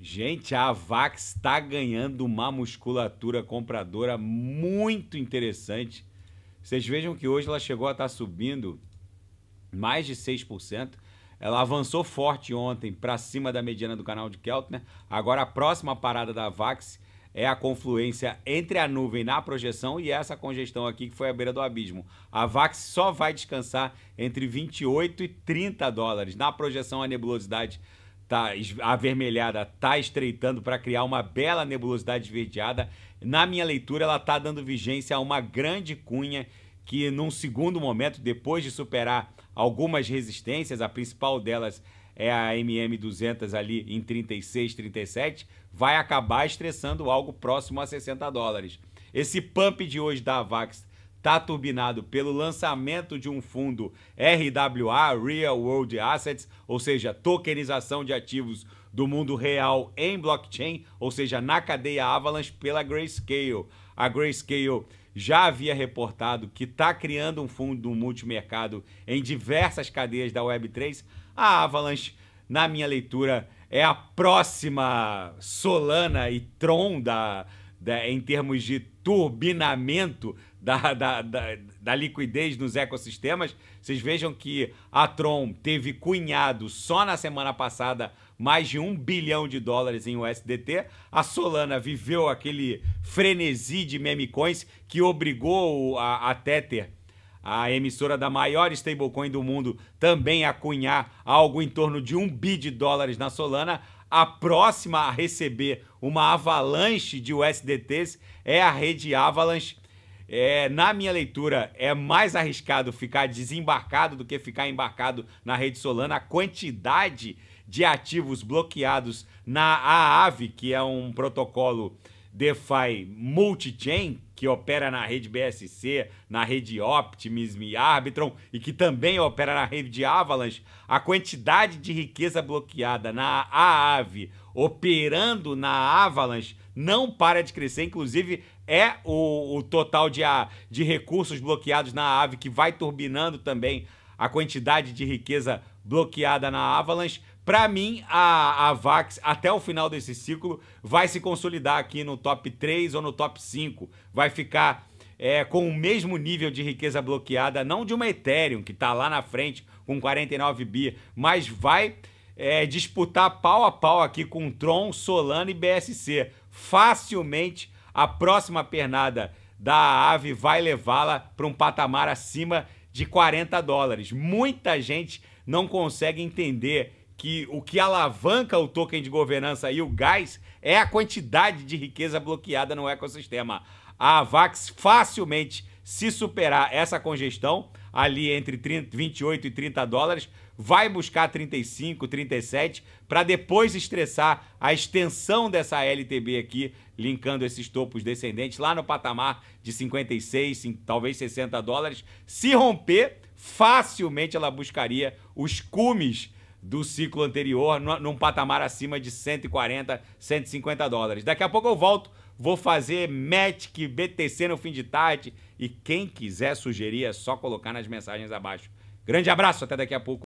Gente, a Avax está ganhando uma musculatura compradora muito interessante. Vocês vejam que hoje ela chegou a estar tá subindo mais de 6%. Ela avançou forte ontem para cima da mediana do canal de Keltner. Né? Agora a próxima parada da Avax é a confluência entre a nuvem na projeção e essa congestão aqui que foi à beira do abismo. A VAX só vai descansar entre 28 e 30 dólares. Na projeção, a nebulosidade tá avermelhada tá estreitando para criar uma bela nebulosidade esverdeada. Na minha leitura, ela tá dando vigência a uma grande cunha que, num segundo momento, depois de superar algumas resistências, a principal delas é a MM200 ali em 36, 37, vai acabar estressando algo próximo a 60 dólares. Esse pump de hoje da Avax está turbinado pelo lançamento de um fundo RWA, Real World Assets, ou seja, tokenização de ativos do mundo real em blockchain, ou seja, na cadeia Avalanche pela Grayscale. A Grayscale já havia reportado que está criando um fundo multimercado em diversas cadeias da Web3. A Avalanche, na minha leitura, é a próxima Solana e Tron da da, em termos de turbinamento da, da, da, da, liquidez nos ecossistemas. Vocês vejam que a Tron teve cunhado só na semana passada mais de um bilhão de dólares em USDT. A Solana viveu aquele frenesi de meme coins que obrigou a, a Tether a emissora da maior stablecoin do mundo, também a cunhar algo em torno de um bi de dólares na Solana, a próxima a receber uma avalanche de USDTs é a rede Avalanche. É, na minha leitura, é mais arriscado ficar desembarcado do que ficar embarcado na rede Solana. A quantidade de ativos bloqueados na AAVE, que é um protocolo DeFi Multichain, que opera na rede BSC, na rede Optimism e Arbitron, e que também opera na rede Avalanche, a quantidade de riqueza bloqueada na Aave operando na Avalanche não para de crescer, inclusive é o, o total de, de recursos bloqueados na Aave que vai turbinando também a quantidade de riqueza bloqueada na Avalanche, para mim, a, a Vax, até o final desse ciclo, vai se consolidar aqui no top 3 ou no top 5. Vai ficar é, com o mesmo nível de riqueza bloqueada, não de uma Ethereum, que está lá na frente com 49 bi, mas vai é, disputar pau a pau aqui com Tron, Solana e BSC. Facilmente, a próxima pernada da AVE vai levá-la para um patamar acima de 40 dólares. Muita gente não consegue entender que o que alavanca o token de governança e o gás é a quantidade de riqueza bloqueada no ecossistema. A Avax facilmente se superar essa congestão ali entre 30, 28 e 30 dólares, vai buscar 35, 37 para depois estressar a extensão dessa LTB aqui, linkando esses topos descendentes lá no patamar de 56, talvez 60 dólares. Se romper, facilmente ela buscaria os cumes do ciclo anterior, num patamar acima de 140, 150 dólares. Daqui a pouco eu volto, vou fazer Matic BTC no fim de tarde e quem quiser sugerir é só colocar nas mensagens abaixo. Grande abraço, até daqui a pouco.